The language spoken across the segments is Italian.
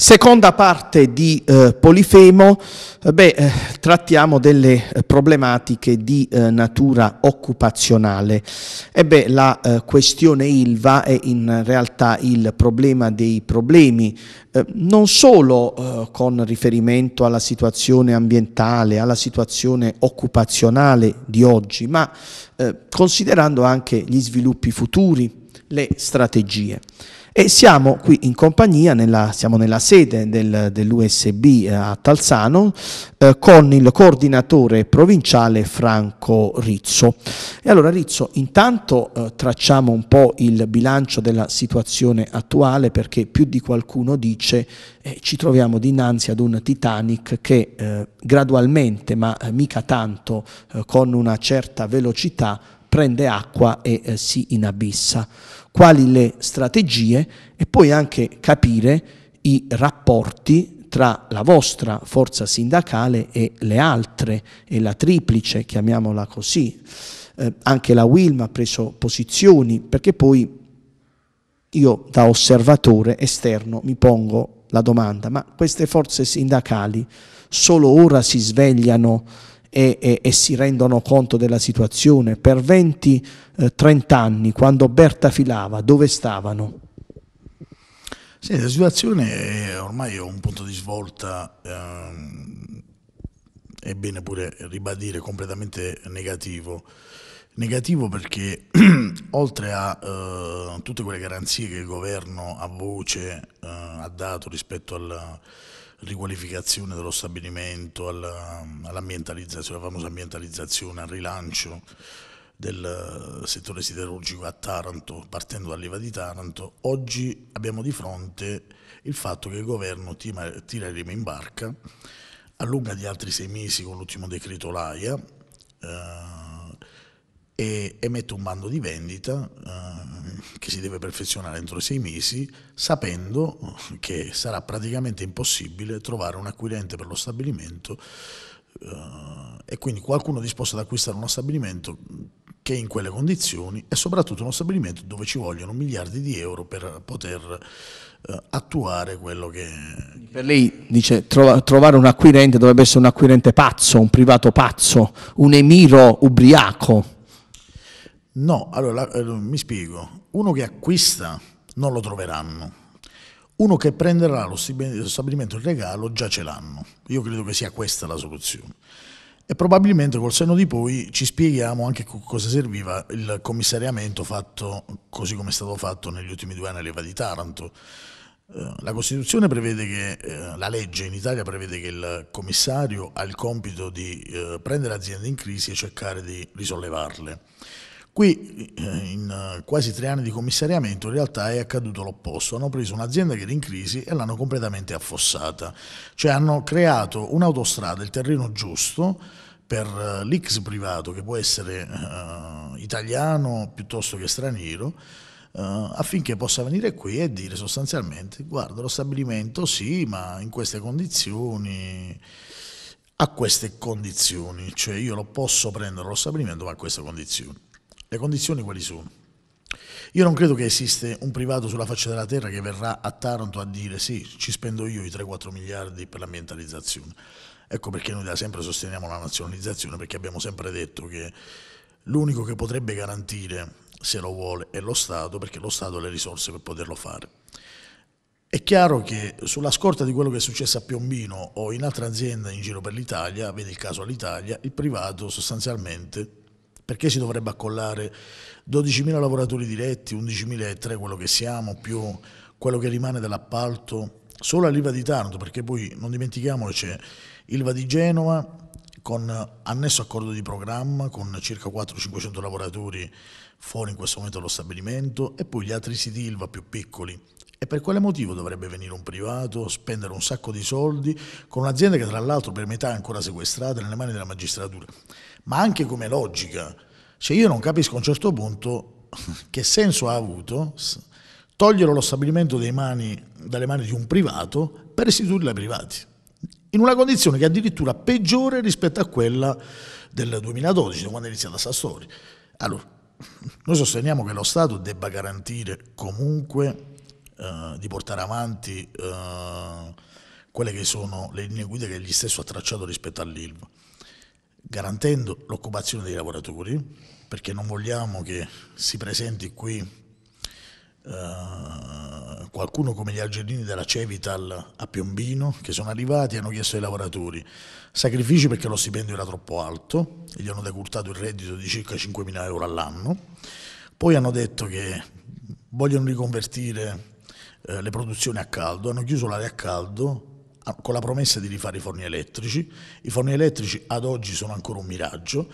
Seconda parte di eh, Polifemo, eh, beh, eh, trattiamo delle eh, problematiche di eh, natura occupazionale. E beh, la questione Ilva è in realtà il problema dei problemi, non solo con riferimento alla situazione ambientale, alla situazione occupazionale di oggi, ma considerando anche gli sviluppi futuri, le strategie. E siamo qui in compagnia, nella, siamo nella sede del, dell'USB eh, a Talzano eh, con il coordinatore provinciale Franco Rizzo. E allora Rizzo, intanto eh, tracciamo un po' il bilancio della situazione attuale perché più di qualcuno dice eh, ci troviamo dinanzi ad un Titanic che eh, gradualmente, ma eh, mica tanto, con una certa velocità prende acqua e si inabissa quali le strategie e poi anche capire i rapporti tra la vostra forza sindacale e le altre, e la triplice, chiamiamola così. Eh, anche la Wilma ha preso posizioni, perché poi io da osservatore esterno mi pongo la domanda, ma queste forze sindacali solo ora si svegliano e, e, e, si rendono conto della situazione. Per 20-30 eh, anni, quando Berta filava, dove stavano? Sì, la situazione è ormai un punto di svolta, ehm, è bene pure ribadire, completamente negativo. Negativo perché oltre a eh, tutte quelle garanzie che il governo a voce eh, ha dato rispetto al riqualificazione dello stabilimento, alla, all'ambientalizzazione, alla famosa ambientalizzazione, al rilancio del eh, settore siderurgico a Taranto, partendo dall'IVA di Taranto, oggi abbiamo di fronte il fatto che il governo tira il remo in barca, allunga di altri sei mesi con l'ultimo decreto l'AIA, eh, e emette un bando di vendita eh, che si deve perfezionare entro sei mesi, sapendo che sarà praticamente impossibile trovare un acquirente per lo stabilimento eh, e quindi qualcuno disposto ad acquistare uno stabilimento che è in quelle condizioni e soprattutto uno stabilimento dove ci vogliono miliardi di euro per poter eh, attuare quello che... Per lei dice trova, trovare un acquirente dovrebbe essere un acquirente pazzo, un privato pazzo, un emiro ubriaco No, allora eh, mi spiego. Uno che acquista non lo troveranno. Uno che prenderà lo stabilimento in regalo già ce l'hanno. Io credo che sia questa la soluzione. E probabilmente col senno di poi ci spieghiamo anche cosa serviva il commissariamento fatto così come è stato fatto negli ultimi due anni all'Eva di Taranto. Eh, la Costituzione prevede che, eh, la legge in Italia prevede che il commissario ha il compito di prendere aziende in crisi e cercare di risollevarle Qui eh, in eh, quasi tre anni di commissariamento in realtà è accaduto l'opposto, hanno preso un'azienda che era in crisi e l'hanno completamente affossata, cioè hanno creato un'autostrada, il terreno giusto per eh, l'X privato che può essere uh, italiano piuttosto che straniero, Uh, affinché possa venire qui e dire sostanzialmente guarda lo stabilimento sì ma in queste condizioni a queste condizioni cioè io lo posso prendere lo stabilimento ma a queste condizioni le condizioni quali sono? Io non credo che esista un privato sulla faccia della terra che verrà a Taranto a dire sì, ci spendo io i 3-4 miliardi per l'ambientalizzazione. Ecco perché noi da sempre sosteniamo la nazionalizzazione, perché abbiamo sempre detto che l'unico che potrebbe garantire, se lo vuole, è lo Stato, perché lo Stato ha le risorse per poterlo fare. È chiaro che sulla scorta di quello che è successo a Piombino o in altre aziende in giro per l'Italia, vedi il caso all'Italia, il privato sostanzialmente perché si dovrebbe accollare 12.000 lavoratori diretti, 11.003 quello che siamo, più quello che rimane dell'appalto, solo all'IVA di Taranto, perché poi non dimentichiamolo c'è ILVA di Genova con annesso accordo di programma con circa 400-500 lavoratori fuori in questo momento dallo stabilimento e poi gli altri siti ILVA più piccoli e per quale motivo dovrebbe venire un privato, spendere un sacco di soldi, con un'azienda che tra l'altro per metà è ancora sequestrata nelle mani della magistratura? Ma anche come logica. Cioè io non capisco a un certo punto che senso ha avuto togliere lo stabilimento mani, dalle mani di un privato per restituirlo ai privati, in una condizione che è addirittura peggiore rispetto a quella del 2012, quando è iniziata questa storia. Allora, noi sosteniamo che lo Stato debba garantire comunque eh, di portare avanti eh, quelle che sono le linee guida che gli stesso ha tracciato rispetto all'ILVA, garantendo l'occupazione dei lavoratori, perché non vogliamo che si presenti qui eh, qualcuno come gli algerini della Cevital a Piombino che sono arrivati e hanno chiesto ai lavoratori sacrifici perché lo stipendio era troppo alto e gli hanno decurtato il reddito di circa 5.000 euro all'anno. Poi hanno detto che vogliono riconvertire eh, le produzioni a caldo, hanno chiuso l'area a caldo ah, con la promessa di rifare i forni elettrici. I forni elettrici ad oggi sono ancora un miraggio.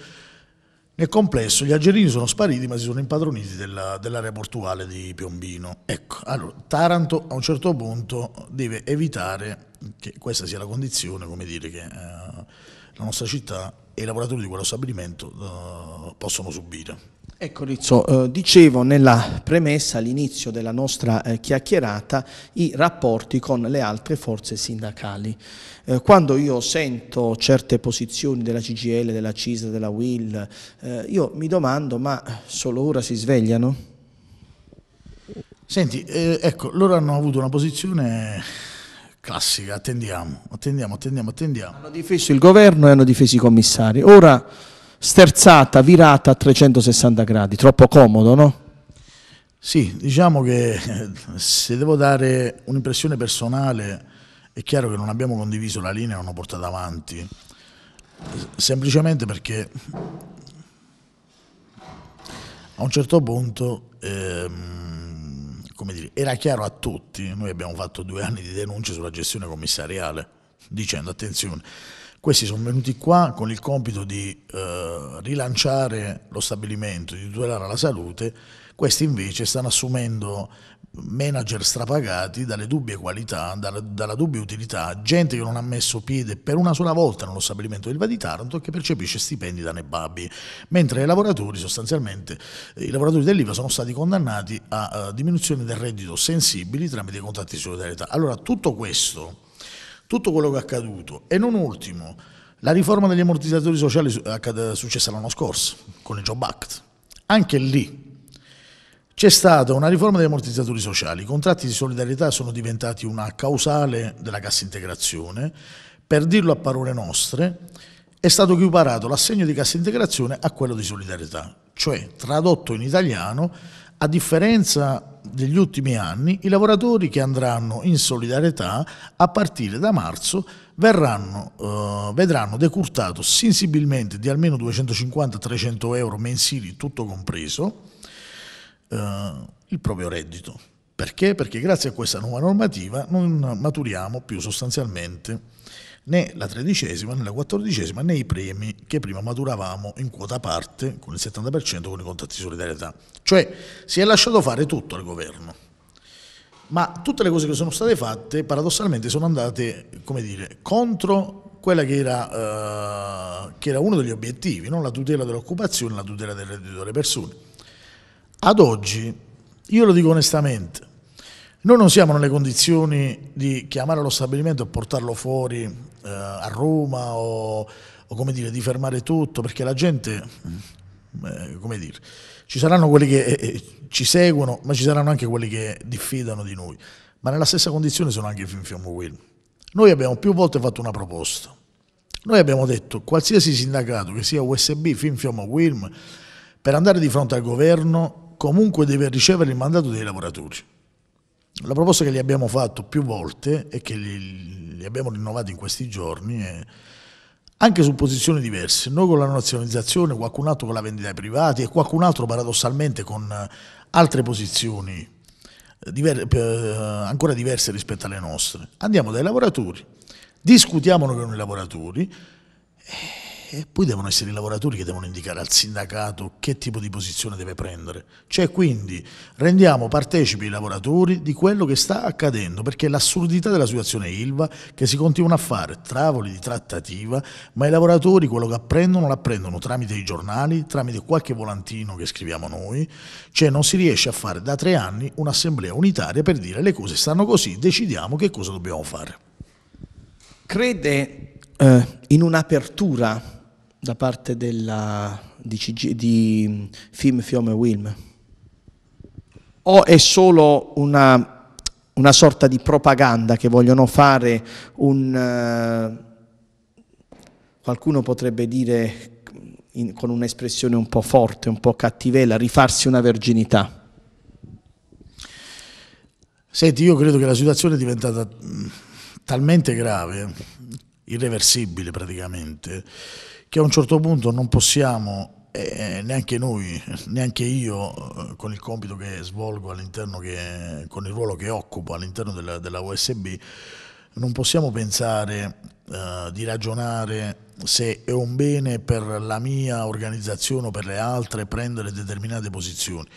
Nel complesso gli algerini sono spariti ma si sono impadroniti della, dell'area portuale di Piombino. Ecco, allora Taranto a un certo punto deve evitare che questa sia la condizione, come dire, che eh, la nostra città e i lavoratori di quello stabilimento eh, possono subire. Ecco Rizzo, eh, dicevo nella premessa all'inizio della nostra eh, chiacchierata i rapporti con le altre forze sindacali. Eh, quando io sento certe posizioni della CGL, della CISA, della WIL, eh, io mi domando ma solo ora si svegliano? Senti, eh, ecco, loro hanno avuto una posizione classica, attendiamo, attendiamo, attendiamo, attendiamo. Hanno difeso il governo e hanno difeso i commissari. Ora sterzata, virata a 360 gradi, troppo comodo, no? Sì, diciamo che se devo dare un'impressione personale, è chiaro che non abbiamo condiviso la linea, non ho portato avanti, semplicemente perché a un certo punto, ehm, dire, era chiaro a tutti, noi abbiamo fatto due anni di denunce sulla gestione commissariale, dicendo attenzione, questi sono venuti qua con il compito di eh, rilanciare lo stabilimento, di tutelare la salute, questi invece stanno assumendo manager strapagati dalle dubbie qualità, dalla, dalla, dubbia utilità, gente che non ha messo piede per una sola volta nello stabilimento del di Taranto e che percepisce stipendi da Nebabi, mentre i lavoratori sostanzialmente, i lavoratori dell'IVA sono stati condannati a, a eh, diminuzioni del reddito sensibili tramite i contratti di solidarietà. Allora tutto questo tutto quello che è accaduto e non ultimo la riforma degli ammortizzatori sociali successa l'anno scorso con il Job Act. Anche lì c'è stata una riforma degli ammortizzatori sociali, i contratti di solidarietà sono diventati una causale della cassa integrazione, per dirlo a parole nostre, è stato equiparato l'assegno di cassa integrazione a quello di solidarietà, cioè tradotto in italiano a differenza degli ultimi anni, i lavoratori che andranno in solidarietà a partire da marzo verranno, eh, vedranno decurtato sensibilmente di almeno 250-300 euro mensili, tutto compreso, eh, il proprio reddito. Perché? Perché grazie a questa nuova normativa non maturiamo più sostanzialmente né la tredicesima né la quattordicesima né i premi che prima maturavamo in quota parte con il 70% con i contatti di solidarietà. Cioè si è lasciato fare tutto al governo, ma tutte le cose che sono state fatte paradossalmente sono andate, come dire, contro quella che era, eh, che era uno degli obiettivi, no? la tutela dell'occupazione, la tutela del reddito delle persone. Ad oggi, io lo dico onestamente, noi non siamo nelle condizioni di chiamare lo stabilimento e portarlo fuori eh, a Roma o, o, come dire, di fermare tutto, perché la gente, mm, eh, come dire, ci saranno quelli che eh, eh, ci seguono, ma ci saranno anche quelli che diffidano di noi. Ma nella stessa condizione sono anche i Film Fiammo Will. Noi abbiamo più volte fatto una proposta. Noi abbiamo detto qualsiasi sindacato, che sia USB, Finfiamma o Wilm, per andare di fronte al governo comunque deve ricevere il mandato dei lavoratori. La proposta che gli abbiamo fatto più volte e che li, li abbiamo rinnovati in questi giorni è anche su posizioni diverse, noi con la nazionalizzazione, qualcun altro con la vendita ai privati e qualcun altro paradossalmente con eh, altre posizioni eh, diver eh, ancora diverse rispetto alle nostre. Andiamo dai lavoratori, discutiamolo con i lavoratori. Eh, e poi devono essere i lavoratori che devono indicare al sindacato che tipo di posizione deve prendere. Cioè quindi rendiamo partecipi i lavoratori di quello che sta accadendo, perché l'assurdità della situazione ILVA che si continuano a fare travoli di trattativa, ma i lavoratori quello che apprendono l'apprendono tramite i giornali, tramite qualche volantino che scriviamo noi, cioè non si riesce a fare da tre anni un'assemblea unitaria per dire le cose stanno così, decidiamo che cosa dobbiamo fare. Crede eh, in un'apertura da parte della, di, CG, di mm, Film, Fiume Wilm? O è solo una, una, sorta di propaganda che vogliono fare un... Eh, qualcuno potrebbe dire mm, in, con un'espressione un po' forte, un po' cattivella, rifarsi una verginità? Senti, io credo che la situazione è diventata mm, talmente grave, irreversibile praticamente, che a un certo punto non possiamo, eh, neanche noi, neanche io, eh, con il compito che svolgo all'interno, che, con il ruolo che occupo all'interno della, della USB, non possiamo pensare eh, di ragionare se è un bene per la mia organizzazione o per le altre prendere determinate posizioni.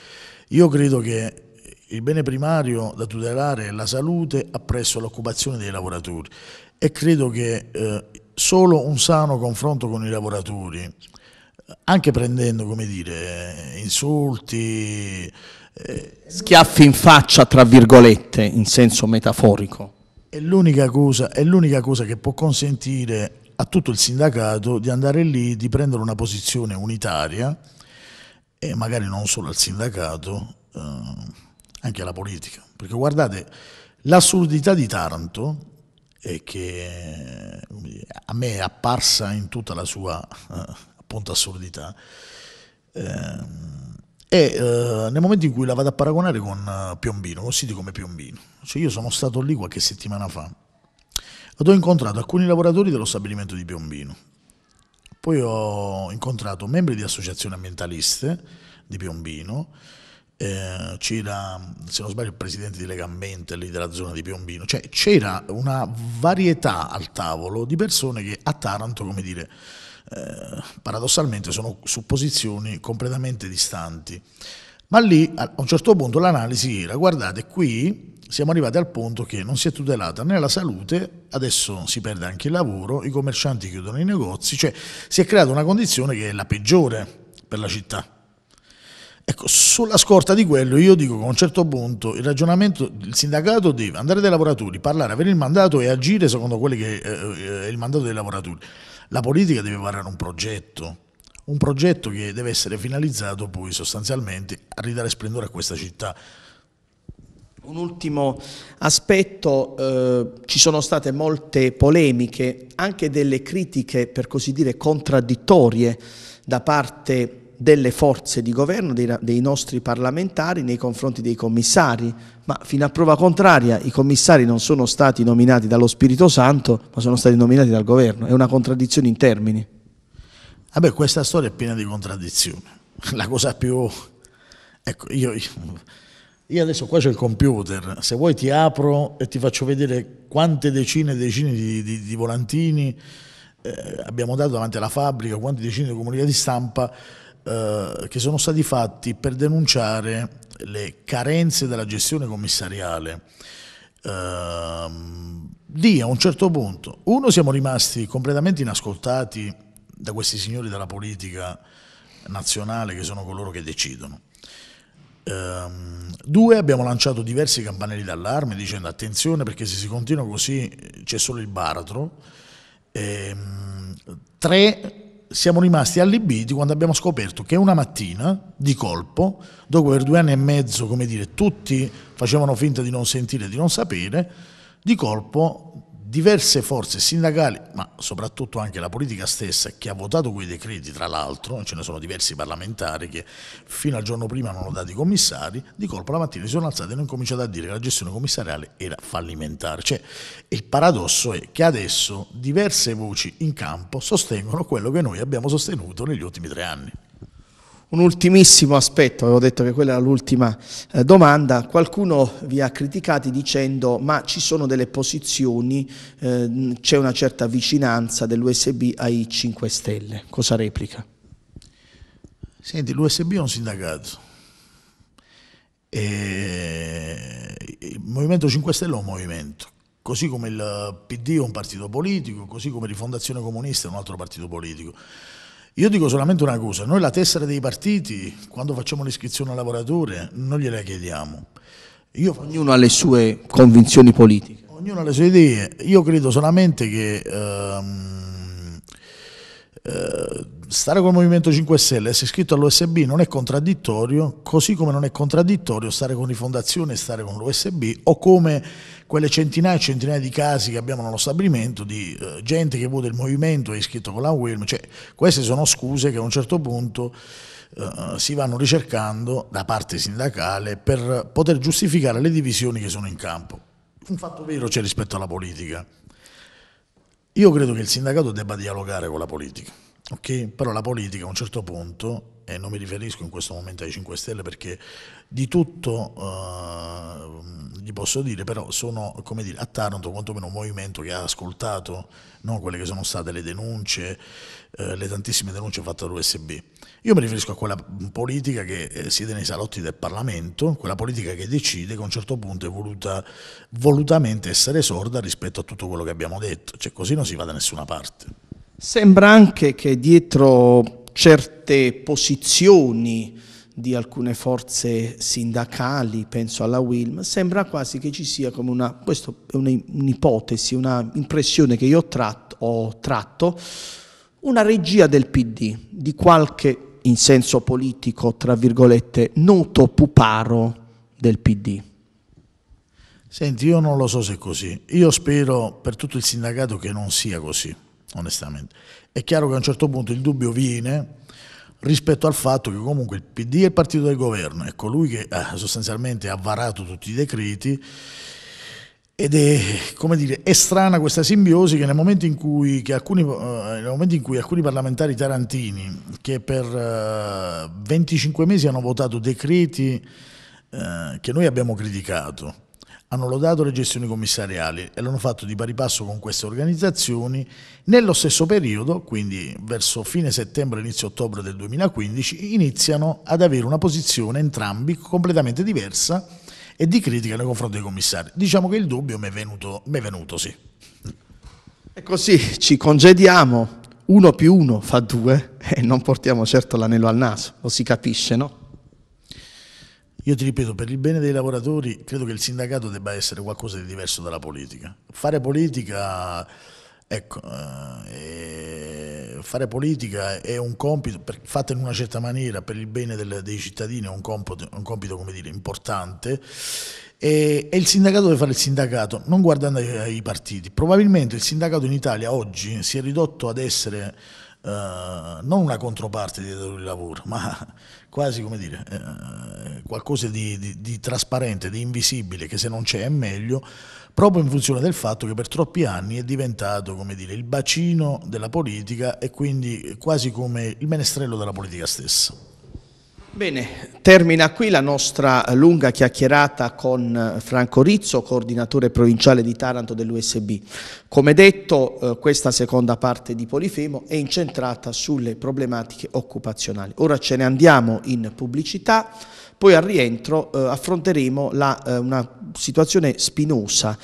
Io credo che il bene primario da tutelare è la salute appresso l'occupazione dei lavoratori e credo che eh, solo un sano confronto con i lavoratori, anche prendendo come dire, insulti. Eh, Schiaffi in faccia, tra virgolette, in senso metaforico. È l'unica cosa, cosa, che può consentire a tutto il sindacato di andare lì, di prendere una posizione unitaria e magari non solo al sindacato, eh, anche alla politica. Perché guardate, l'assurdità di Taranto e che a me è apparsa in tutta la sua eh, appunto assurdità. Ehm, e eh, nel momento in cui la vado a paragonare con eh, Piombino, con siti come Piombino, cioè io sono stato lì qualche settimana fa ed ho incontrato alcuni lavoratori dello stabilimento di Piombino, poi ho incontrato membri di associazioni ambientaliste di Piombino, eh, c'era, se non sbaglio, il presidente di Legambiente lì della zona di Piombino, cioè c'era una varietà al tavolo di persone che a Taranto, come dire, eh, paradossalmente sono su posizioni completamente distanti. Ma lì a un certo punto l'analisi era, guardate, qui siamo arrivati al punto che non si è tutelata né la salute, adesso si perde anche il lavoro, i commercianti chiudono i negozi, cioè si è creata una condizione che è la peggiore per la città. Ecco, sulla scorta di quello io dico che a un certo punto il ragionamento, del sindacato deve andare dai lavoratori, parlare, avere il mandato e agire secondo quello che è eh, eh, il mandato dei lavoratori. La politica deve varare un progetto, un progetto che deve essere finalizzato poi sostanzialmente a ridare splendore a questa città. Un ultimo aspetto, eh, ci sono state molte polemiche, anche delle critiche per così dire contraddittorie da parte delle forze di governo, dei, dei, nostri parlamentari nei confronti dei commissari, ma fino a prova contraria i commissari non sono stati nominati dallo Spirito Santo, ma sono stati nominati dal governo, è una contraddizione in termini. Vabbè, questa storia è piena di contraddizioni, la cosa più... Ecco, io, io adesso qua c'è il computer, se vuoi ti apro e ti faccio vedere quante decine e decine di, di, di volantini eh, abbiamo dato davanti alla fabbrica, quante decine di comunicati di stampa eh, che sono stati fatti per denunciare le carenze della gestione commissariale. Eh, lì a un certo punto, uno, siamo rimasti completamente inascoltati da questi signori della politica nazionale che sono coloro che decidono. Um, due, abbiamo lanciato diversi campanelli d'allarme dicendo attenzione perché se si continua così eh, c'è solo il baratro. Um, tre, siamo rimasti allibiti quando abbiamo scoperto che una mattina, di colpo, dopo per due anni e mezzo, come dire, tutti facevano finta di non sentire, di non sapere, di colpo diverse forze sindacali, ma soprattutto anche la politica stessa, che ha votato quei decreti, tra l'altro, ce ne sono diversi parlamentari che fino al giorno prima non hanno dato i commissari, di colpo la mattina si sono alzati e hanno cominciato a dire che la gestione commissariale era fallimentare. Cioè, il paradosso è che adesso diverse voci in campo sostengono quello che noi abbiamo sostenuto negli ultimi tre anni. Un ultimissimo aspetto, avevo detto che quella era l'ultima eh, domanda, qualcuno vi ha criticati dicendo ma ci sono delle posizioni, eh, c'è una certa vicinanza dell'USB ai 5 Stelle, cosa replica? Senti, l'USB è un sindacato, e il Movimento 5 Stelle è un movimento, così come il PD è un partito politico, così come Rifondazione Comunista è un altro partito politico. Io dico solamente una cosa, noi la tessera dei partiti, quando facciamo l'iscrizione al lavoratore, non gliela chiediamo. Io ognuno ha le sue convinzioni politiche. Ognuno ha le sue idee. Io credo solamente che... Ehm, eh, stare col Movimento 5 Stelle, essere iscritto all'USB non è contraddittorio, così come non è contraddittorio stare con Rifondazione e stare con l'USB, o come quelle centinaia e centinaia di casi che abbiamo nello stabilimento di eh, gente che vota il Movimento e è iscritto con la UELM, cioè queste sono scuse che a un certo punto eh, si vanno ricercando da parte sindacale per poter giustificare le divisioni che sono in campo. Un fatto vero c'è rispetto alla politica. Io credo che il sindacato debba dialogare con la politica. Okay? Però la politica a un certo punto, e non mi riferisco in questo momento ai 5 Stelle perché di tutto eh, gli posso dire, però sono come dire, a Taranto quantomeno un movimento che ha ascoltato no, quelle che sono state le denunce, eh, le tantissime denunce fatte dall'USB. Io mi riferisco a quella politica che eh, siede nei salotti del Parlamento, quella politica che decide che a un certo punto è voluta volutamente essere sorda rispetto a tutto quello che abbiamo detto, cioè così non si va da nessuna parte. Sembra anche che dietro certe posizioni di alcune forze sindacali, penso alla Wilm, sembra quasi che ci sia come una, questa è un'ipotesi, una impressione che io tratto, ho tratto, una regia del PD, di qualche, in senso politico, tra virgolette, noto puparo del PD. Senti, io non lo so se è così. Io spero per tutto il sindacato che non sia così onestamente. È chiaro che a un certo punto il dubbio viene rispetto al fatto che comunque il PD è il partito del governo, è colui ecco, che eh, sostanzialmente ha varato tutti i decreti ed è, come dire, è strana questa simbiosi che nel momento in cui, alcuni, eh, momento in cui alcuni, parlamentari tarantini che per 25 eh, mesi hanno votato decreti eh, che noi abbiamo criticato, hanno lodato le gestioni commissariali e l'hanno fatto di pari passo con queste organizzazioni, nello stesso periodo, quindi verso fine settembre, inizio ottobre del 2015, iniziano ad avere una posizione entrambi completamente diversa e di critica nei confronti dei commissari. Diciamo che il dubbio mi è venuto, mi è venuto sì. E così ci congediamo, uno più uno fa due eh, e non portiamo certo l'anello al naso, lo si capisce, no? Io ti ripeto, per il bene dei lavoratori credo che il sindacato debba essere qualcosa di diverso dalla politica. Fare politica, ecco, eh, fare politica è un compito, per, fatto in una certa maniera, per il bene del, dei cittadini, è un compito, un compito dire, importante. E, e, il sindacato deve fare il sindacato, non guardando ai, partiti. Probabilmente il sindacato in Italia oggi si è ridotto ad essere... Uh, non una controparte dei datori di lavoro, ma quasi come dire, eh, qualcosa di, di, di, trasparente, di invisibile, che se non c'è è meglio, proprio in funzione del fatto che per troppi anni è diventato come dire, il bacino della politica e quindi quasi come il menestrello della politica stessa. Bene, termina qui la nostra lunga chiacchierata con eh, Franco Rizzo, coordinatore provinciale di Taranto dell'USB. Come detto, eh, questa seconda parte di Polifemo è incentrata sulle problematiche occupazionali. Ora ce ne andiamo in pubblicità, poi al rientro eh, affronteremo la, una situazione spinosa,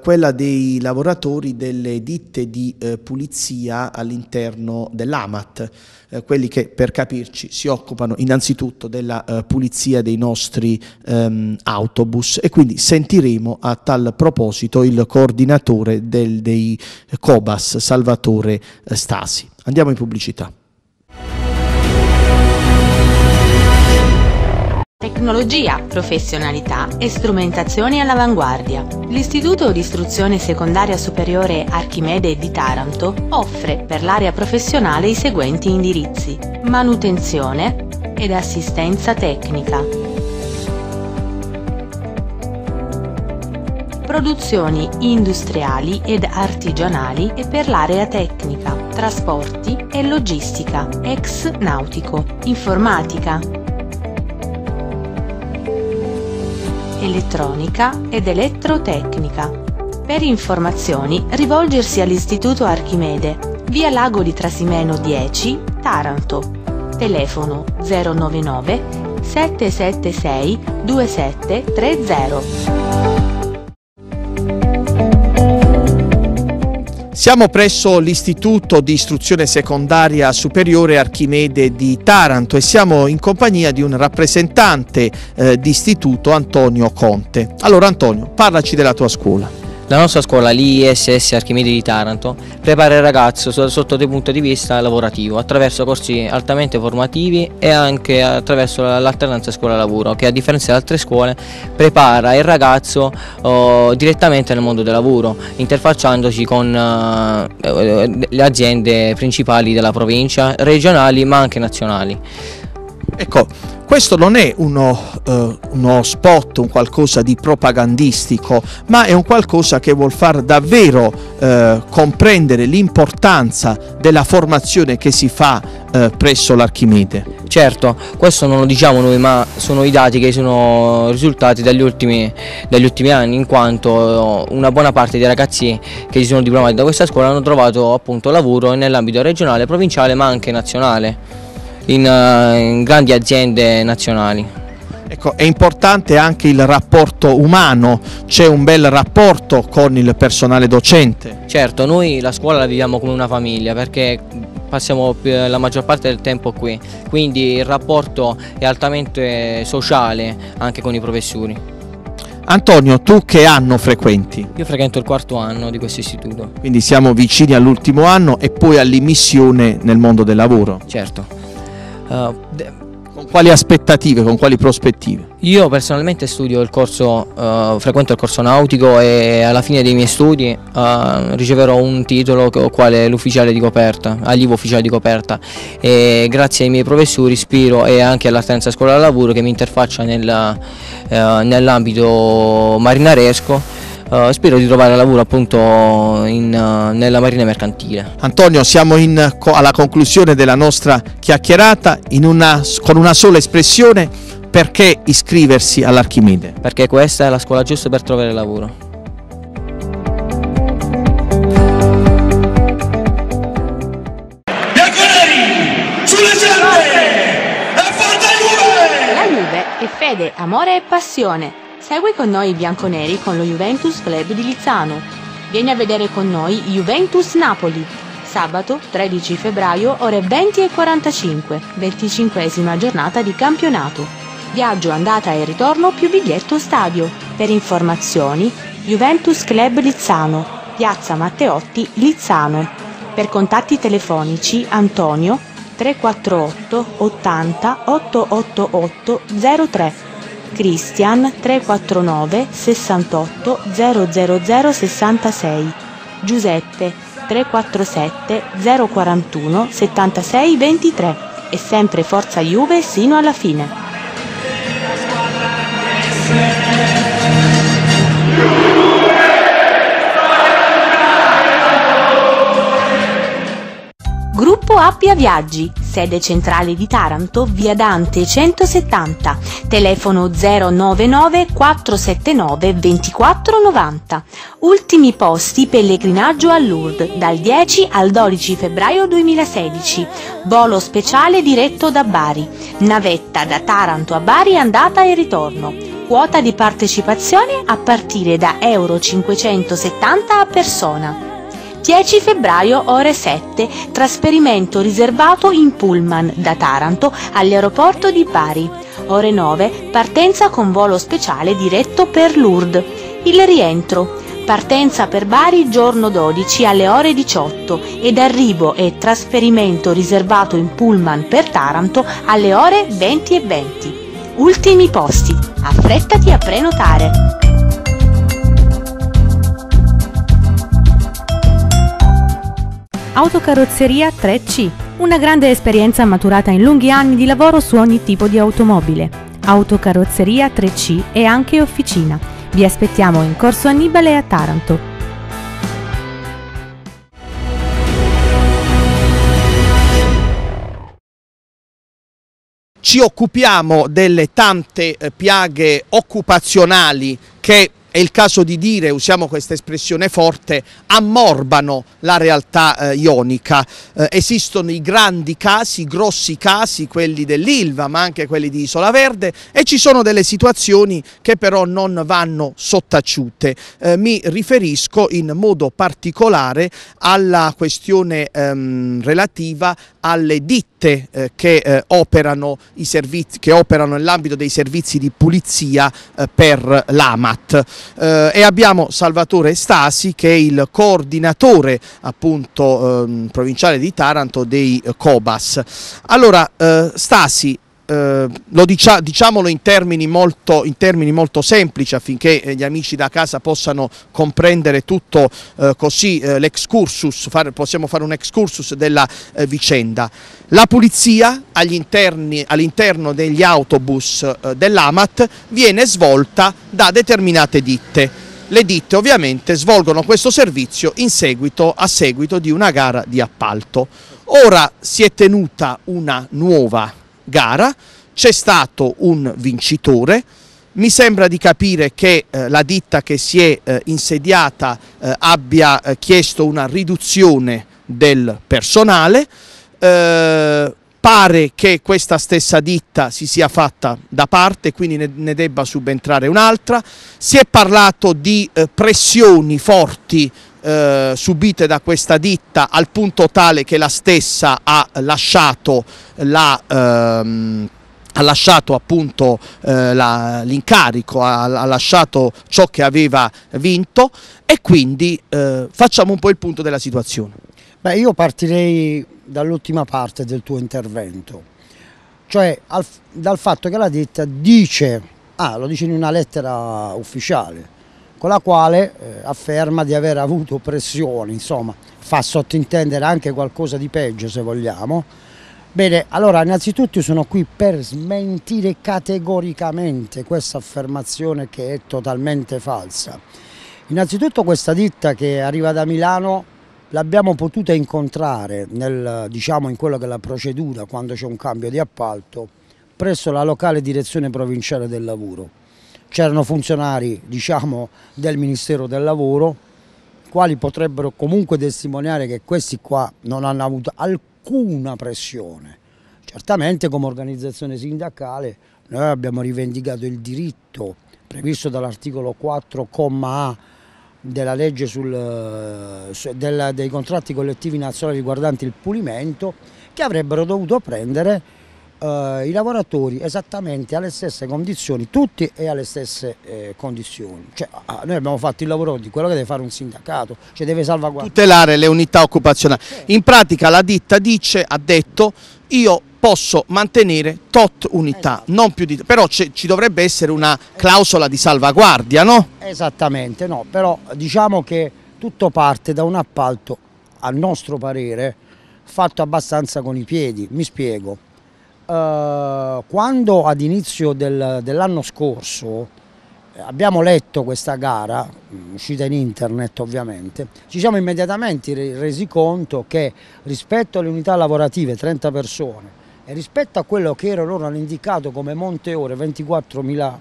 quella dei lavoratori delle ditte di pulizia all'interno dell'AMAT eh, quelli che per capirci si occupano innanzitutto della eh, pulizia dei nostri ehm, autobus e quindi sentiremo a tal proposito il coordinatore del, dei eh, Cobas, Salvatore eh, Stasi. Andiamo in pubblicità. Tecnologia, professionalità e strumentazioni all'avanguardia. L'Istituto di Istruzione Secondaria Superiore Archimede di Taranto offre per l'area professionale i seguenti indirizzi. Manutenzione ed assistenza tecnica. Produzioni industriali ed artigianali e per l'area tecnica, trasporti e logistica, ex nautico, informatica, elettronica ed elettrotecnica. Per informazioni rivolgersi all'Istituto Archimede, via Lago di Trasimeno 10, Taranto. Telefono 099 776 2730. Siamo presso l'Istituto di Istruzione Secondaria Superiore Archimede di Taranto e siamo in compagnia di un rappresentante eh, di istituto, Antonio Conte. Allora Antonio, parlaci della tua scuola. La nostra scuola, l'ISS Archimede di Taranto, prepara il ragazzo sotto il punto di vista lavorativo attraverso corsi altamente formativi e anche attraverso l'alternanza scuola-lavoro che a differenza di altre scuole prepara il ragazzo oh, direttamente nel mondo del lavoro interfacciandosi con eh, eh le aziende principali della provincia, regionali ma anche nazionali. Ecco, questo non è uno, eh, uno, spot, un qualcosa di propagandistico, ma è un qualcosa che vuol far davvero eh, comprendere l'importanza della formazione che si fa eh, presso l'Archimede. Certo, questo non lo diciamo noi, ma sono i dati che sono risultati dagli ultimi, dagli ultimi anni, in quanto eh, una buona parte dei ragazzi che si sono diplomati da questa scuola hanno trovato appunto lavoro nell'ambito regionale, provinciale, ma anche nazionale in, eh, in grandi aziende nazionali. Ecco, è importante anche il rapporto umano, c'è un bel rapporto con il personale docente. Certo, noi la scuola la viviamo come una famiglia perché passiamo eh, la maggior parte del tempo qui, quindi il rapporto è altamente sociale anche con i professori. Antonio, tu che anno frequenti? Io frequento il quarto anno di questo istituto. Quindi siamo vicini all'ultimo anno e poi all'immissione nel mondo del lavoro. Certo. Uh, eh, con quali aspettative, con quali prospettive? Io personalmente studio il corso, uh, frequento il corso nautico e alla fine dei miei studi uh, riceverò un titolo quale l'ufficiale di coperta, allievo ufficiale di coperta e grazie ai miei professori Spiro e anche all'artenza scuola lavoro che mi interfaccia nel, nell'ambito marinaresco eh, spero di trovare lavoro appunto in, eh, nella marina mercantile. Antonio siamo in, alla conclusione della nostra chiacchierata una, con una sola espressione perché iscriversi all'Archimede? Perché questa è la scuola giusta per trovare lavoro. fede, amore e passione. Segui con noi i bianconeri con lo Juventus Club di Lizzano. Vieni a vedere con noi Juventus Napoli. Sabato 13 febbraio ore 20 e 45, 25esima giornata di campionato. Viaggio andata e ritorno più biglietto stadio. Per informazioni Juventus Club Lizzano, Piazza Matteotti, Lizzano. Per contatti telefonici Antonio 348 80 888 03 Cristian 349 68 000 66 Giuseppe 347 041 76 23 e sempre Forza Juve sino alla fine. Gruppo Appia Viaggi sede centrale di Taranto, via Dante 170, telefono 099 479 2490. Ultimi posti pellegrinaggio a Lourdes dal 10 al 12 febbraio 2016. Volo speciale diretto da Bari. Navetta da Taranto a Bari andata e ritorno. Quota di partecipazione a partire da Euro 570 a persona. 10 febbraio ore 7, trasferimento riservato in pullman da Taranto all'aeroporto di Pari. Ore 9, partenza con volo speciale diretto per Lourdes. Il rientro. Partenza per Bari giorno 12 alle ore 18 ed arrivo e trasferimento riservato in pullman per Taranto alle ore 20 e 20. Ultimi posti. Affrettati a prenotare! Autocarrozzeria 3C, una grande esperienza maturata in lunghi anni di lavoro su ogni tipo di automobile. Autocarrozzeria 3C e anche officina. Vi aspettiamo in Corso Annibale a Taranto. Ci occupiamo delle tante eh, piaghe occupazionali che è il caso di dire, usiamo questa espressione forte, ammorbano la realtà eh, ionica. Eh, esistono i grandi casi, i grossi casi, quelli dell'Ilva ma anche quelli di Isola Verde e ci sono delle situazioni che però non vanno sottaciute. Eh, mi riferisco in modo particolare alla questione ehm, relativa alle ditte eh, che, eh, operano servizi, che, operano nell'ambito dei servizi di pulizia eh, per l'AMAT eh, e abbiamo Salvatore Stasi che è il coordinatore appunto ehm, provinciale di Taranto dei eh, COBAS. Allora eh, Stasi eh, lo dicia, diciamolo in termini, molto, in termini, molto, semplici affinché eh, gli amici da casa possano comprendere tutto eh, così eh, l'excursus, far, possiamo fare un excursus della eh, vicenda. La pulizia all'interno degli autobus dell'AMAT viene svolta da determinate ditte. Le ditte ovviamente svolgono questo servizio seguito, a seguito di una gara di appalto. Ora si è tenuta una nuova gara, c'è stato un vincitore, mi sembra di capire che eh, la ditta che si è eh, insediata eh, abbia eh, chiesto una riduzione del personale, eh, pare che questa stessa ditta si sia fatta da parte, quindi ne, ne debba subentrare un'altra, si è parlato di eh, pressioni forti eh, subite da questa ditta al punto tale che la stessa ha lasciato la... Ehm, ha lasciato appunto eh, l'incarico, la, ha, ha, lasciato ciò che aveva vinto e quindi eh, facciamo un po' il punto della situazione. Beh, io partirei dall'ultima parte del tuo intervento, cioè al, dal fatto che la ditta dice, ah lo dice in una lettera ufficiale, con la quale eh, afferma di aver avuto pressioni, insomma fa sottintendere anche qualcosa di peggio se vogliamo. Bene, allora innanzitutto sono qui per smentire categoricamente questa affermazione che è totalmente falsa. Innanzitutto questa ditta che arriva da Milano l'abbiamo potuta incontrare nel, diciamo, in quella che è la procedura quando c'è un cambio di appalto presso la locale direzione provinciale del lavoro c'erano funzionari diciamo, del Ministero del Lavoro, quali potrebbero comunque testimoniare che questi qua non hanno avuto alcuna pressione. Certamente come organizzazione sindacale noi abbiamo rivendicato il diritto previsto dall'articolo 4,a della legge sul, della, dei contratti collettivi nazionali riguardanti il pulimento che avrebbero dovuto prendere eh, i lavoratori esattamente alle stesse condizioni, tutti e alle stesse eh, condizioni. Cioè, ah, noi abbiamo fatto il lavoro di quello che deve fare un sindacato, cioè deve salvaguardare. Tutelare le unità occupazionali. In pratica la ditta dice, ha detto, io posso mantenere tot unità, esatto. di, però ci dovrebbe essere una clausola di salvaguardia, no? Esattamente, no, però diciamo che tutto parte da un appalto, a nostro parere, fatto abbastanza con i piedi, mi spiego. Eh, quando ad inizio del, dell'anno scorso eh, abbiamo letto questa gara, mm, uscita in internet ovviamente, ci siamo immediatamente resi conto che rispetto alle unità lavorative 30 persone e rispetto a quello che era loro indicato come monte ore 24.000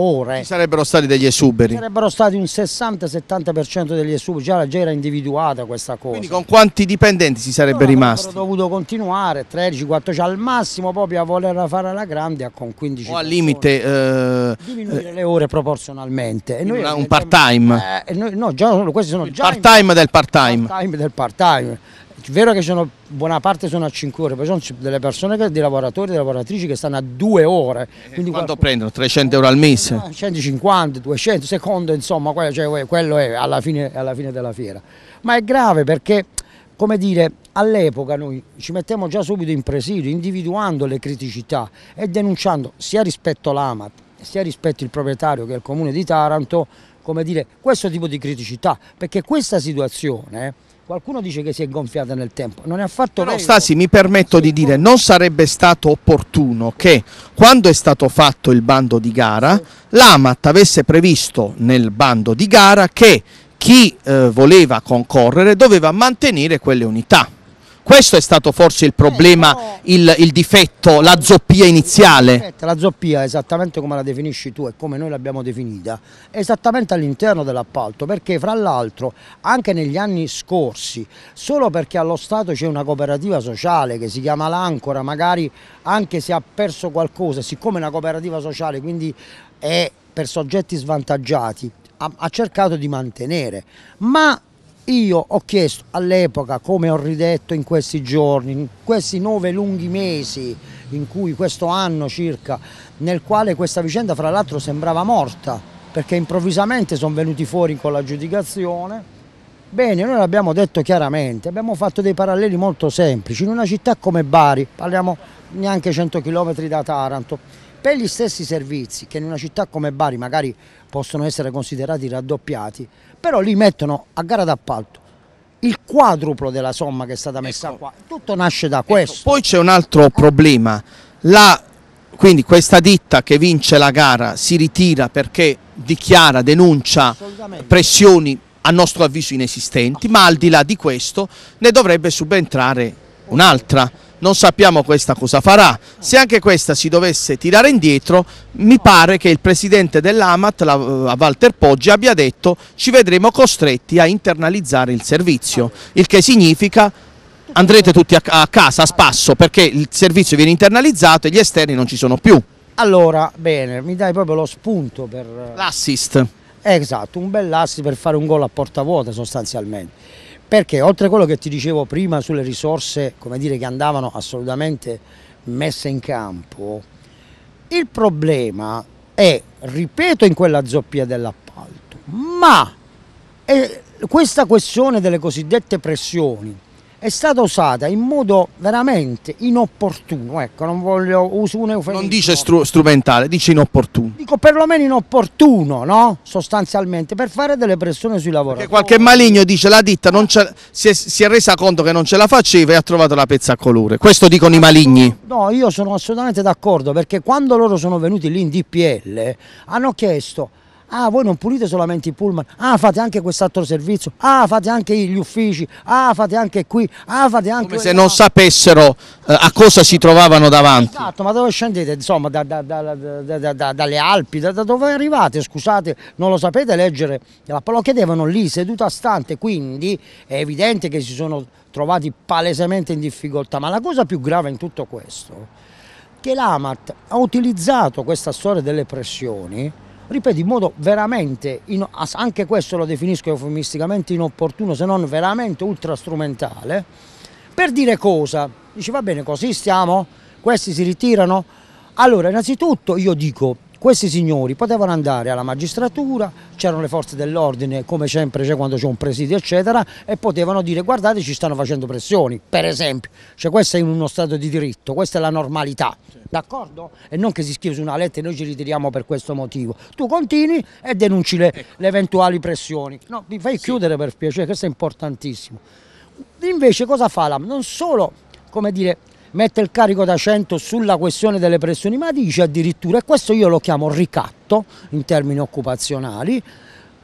ore. Ci sarebbero stati degli esuberi? Ci sarebbero stati un 60-70% degli esuberi, già, già, era individuata questa cosa. Quindi con quanti dipendenti si sarebbe allora, rimasti? Avrebbero dovuto continuare, 13-14 cioè al massimo, proprio a volerla fare alla grande con 15 O al limite... Eh, diminuire le ore proporzionalmente. Noi, un part-time? Eh, no, già, questi sono Il già... Part-time del part-time. Part-time del part-time è vero che sono, buona parte sono a 5 ore, poi sono delle persone, dei lavoratori e delle lavoratrici che stanno a 2 ore. Eh, Quindi Quanto qualcuno, prendono? 300 euro al mese? 150, eh, 200, secondo insomma, quello, cioè, quello è alla fine, alla fine della fiera. Ma è grave perché come dire, all'epoca noi ci mettiamo già subito in presidio, individuando le criticità e denunciando sia rispetto all'AMAT, sia rispetto al proprietario che al comune di Taranto, come dire, questo tipo di criticità, perché questa situazione Qualcuno dice che si è gonfiata nel tempo, non è affatto vero. Stasi, mi permetto di dire, non sarebbe stato opportuno che quando è stato fatto il bando di gara, l'AMAT avesse previsto nel bando di gara che chi eh, voleva concorrere doveva mantenere quelle unità. Questo è stato forse il problema, eh, no. il, il, difetto, la zoppia iniziale. La zoppia, esattamente come la definisci tu e come noi l'abbiamo definita, esattamente all'interno dell'appalto, perché fra l'altro anche negli anni scorsi, solo perché allo Stato c'è una cooperativa sociale che si chiama l'Ancora, magari anche se ha perso qualcosa, siccome è una cooperativa sociale, quindi è per soggetti svantaggiati, ha, ha cercato di mantenere, ma io ho chiesto all'epoca, come ho ridetto in questi giorni, in questi nove lunghi mesi, in cui questo anno circa, nel quale questa vicenda fra l'altro sembrava morta, perché improvvisamente sono venuti fuori con la giudicazione, Bene, noi l'abbiamo detto chiaramente, abbiamo fatto dei paralleli molto semplici. In una città come Bari, parliamo neanche 100 km da Taranto, per gli stessi servizi che in una città come Bari magari possono essere considerati raddoppiati, però li mettono a gara d'appalto il quadruplo della somma che è stata messa ecco. qua, tutto nasce da ecco, questo. Ecco, poi c'è un altro problema, la, quindi questa ditta che vince la gara si ritira perché dichiara, denuncia pressioni a nostro avviso inesistenti, ma al di là di questo ne dovrebbe subentrare un'altra non sappiamo questa cosa farà. Se anche questa si dovesse tirare indietro, mi pare che il presidente dell'Amat, eh, Walter Poggi, abbia detto ci vedremo costretti a internalizzare il servizio, il che significa andrete tutti a, casa, a spasso, perché il servizio viene internalizzato e gli esterni non ci sono più. Allora, bene, mi dai proprio lo spunto per... Eh, L'assist. Esatto, un bell'assist per fare un gol a porta vuota sostanzialmente perché oltre a quello che ti dicevo prima sulle risorse come dire, che andavano assolutamente messe in campo, il problema è, ripeto, in quella zoppia dell'appalto, ma questa questione delle cosiddette pressioni è stata usata in modo veramente inopportuno, ecco, non voglio uso un eufemismo. Non dice stru strumentale, dice inopportuno. Dico perlomeno inopportuno, no? Sostanzialmente, per fare delle pressioni sui lavoratori. Perché qualche maligno dice la ditta si è, si, è, resa conto che non ce la faceva e ha trovato la pezza a colore, questo dicono i maligni. No, io sono assolutamente d'accordo perché quando loro sono venuti lì in DPL hanno chiesto ah voi non pulite solamente i pullman, ah fate anche quest'altro servizio, ah fate anche gli uffici, ah fate anche qui, ah fate anche... Come se non sapessero eh, a cosa si trovavano davanti. Esatto, ma dove scendete? Insomma, da, da, da, dalle Alpi, da, dove arrivate? Scusate, non lo sapete leggere, lo chiedevano lì, seduta a stante, quindi è evidente che si sono trovati palesemente in difficoltà, ma la cosa più grave in tutto questo che l'Amat ha utilizzato questa storia delle pressioni ripeto, in modo veramente, anche questo lo definisco eufemisticamente inopportuno, se non veramente ultrastrumentale, per dire cosa? Dice va bene così stiamo, questi si ritirano. Allora, innanzitutto io dico, questi signori potevano andare alla magistratura, c'erano le forze dell'ordine come sempre c'è quando c'è un presidio eccetera e potevano dire guardate ci stanno facendo pressioni per esempio, cioè questo è uno stato di diritto, questa è la normalità, d'accordo? E non che si scriva su una lettera e noi ci ritiriamo per questo motivo, tu continui e denunci le, ecco. le eventuali pressioni, no, mi fai sì. chiudere per piacere, questo è importantissimo. Invece cosa fa l'AM? Non solo, come dire, mette il carico da 100 sulla questione delle pressioni ma dice addirittura, e questo io lo chiamo ricatto in termini occupazionali,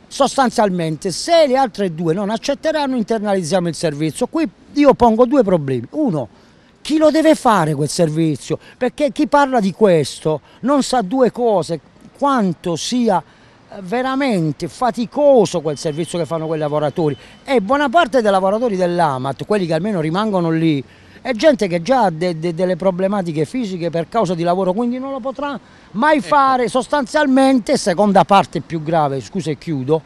sostanzialmente se le altre due non accetteranno internalizziamo il servizio, qui io pongo due problemi, uno chi lo deve fare quel servizio, perché chi parla di questo non sa due cose, quanto sia eh, veramente faticoso quel servizio che fanno quei lavoratori e buona parte dei lavoratori dell'AMAT, quelli che almeno rimangono lì, è gente che già ha de, de, delle problematiche fisiche per causa di lavoro, quindi non lo potrà mai ecco. fare. Sostanzialmente, seconda parte più grave, scusa e chiudo,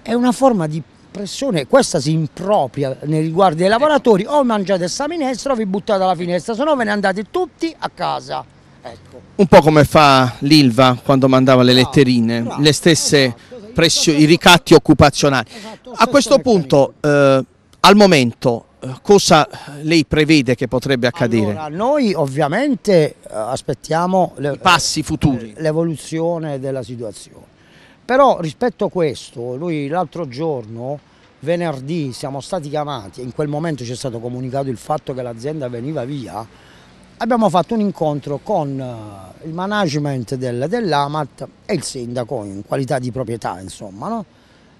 è una forma di pressione, questa si impropria nei riguardi dei lavoratori, o mangiate questa minestra o vi buttate alla finestra, se no ve ne andate tutti a casa. Ecco. Un po' come fa l'Ilva quando mandava le letterine, bravo, le stesse esatto, pressioni, i ricatti occupazionali. Esatto, a questo punto, eh, al momento, eh, cosa lei prevede che potrebbe accadere? Allora, noi ovviamente eh, aspettiamo le, i passi futuri, l'evoluzione della situazione. Però rispetto a questo, noi l'altro giorno, venerdì, siamo stati chiamati, in quel momento ci è stato comunicato il fatto che l'azienda veniva via, abbiamo fatto un incontro con eh, il management del, dell'Amat e il sindaco in qualità di proprietà, insomma. No?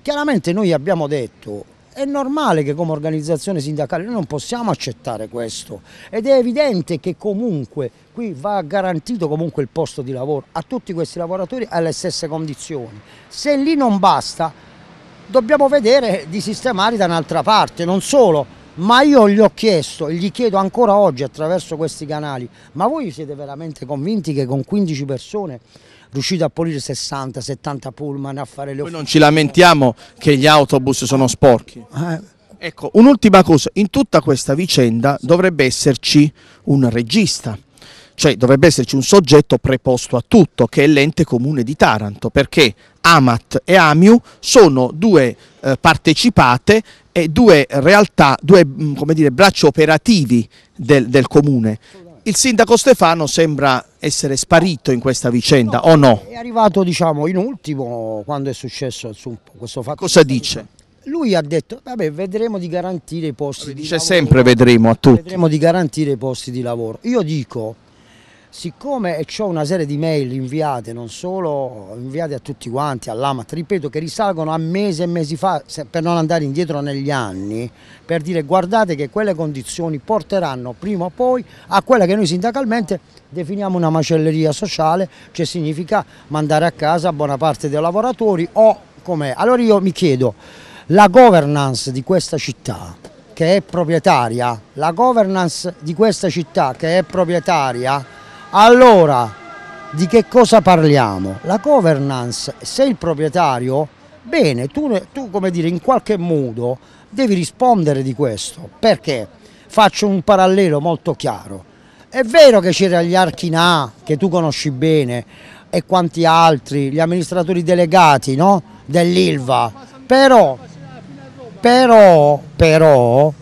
Chiaramente noi abbiamo detto è normale che come organizzazione sindacale noi non possiamo accettare questo ed è evidente che comunque qui va garantito comunque il posto di lavoro a tutti questi lavoratori alle stesse condizioni. Se lì non basta dobbiamo vedere di sistemare da un'altra parte, non solo ma io gli ho chiesto, gli chiedo ancora oggi attraverso questi canali, ma voi siete veramente convinti che con 15 persone riuscite a pulire 60, 70 pullman a fare le Poi non ci lamentiamo che gli autobus sono sporchi. Eh. Ecco, un'ultima cosa, in tutta questa vicenda dovrebbe esserci un regista, cioè dovrebbe esserci un soggetto preposto a tutto, che è l'ente comune di Taranto, perché Amat e Amiu sono due eh, partecipate e due realtà, due mm, come dire, bracci operativi del, del comune il sindaco Stefano sembra essere sparito in questa vicenda, no, o no? È arrivato diciamo, in ultimo quando è successo questo fatto. Cosa dice? Lui ha detto, vabbè, vedremo di garantire i posti vabbè, di dice lavoro. Dice sempre vedremo a tutti. Vedremo di garantire i posti di lavoro. Io dico, Siccome ho una serie di mail inviate, non solo, inviate a tutti quanti, all'AMAT, ripeto, che risalgono a mesi e mesi fa, per non andare indietro negli anni, per dire guardate che quelle condizioni porteranno prima o poi a quella che noi sindacalmente definiamo una macelleria sociale, cioè significa mandare a casa buona parte dei lavoratori o com'è. Allora io mi chiedo, la governance di questa città che è proprietaria, la governance di questa città che è proprietaria allora, di che cosa parliamo? La governance, se il proprietario, bene, tu, tu come dire in qualche modo devi rispondere di questo, perché faccio un parallelo molto chiaro. È vero che c'era gli Archinà, che tu conosci bene, e quanti altri, gli amministratori delegati no? dell'Ilva, però, però, però,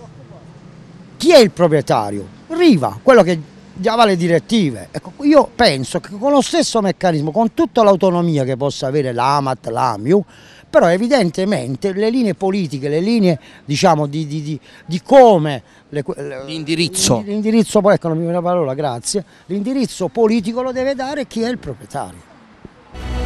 chi è il proprietario? Riva, quello che dava le direttive. Ecco, io penso che con lo stesso meccanismo, con tutta l'autonomia che possa avere l'AMAT, l'AMIU, però evidentemente le linee politiche, le linee diciamo, di, di, di, di, come... L'indirizzo. L'indirizzo, ecco non mi viene la parola, grazie. L'indirizzo politico lo deve dare chi è il proprietario.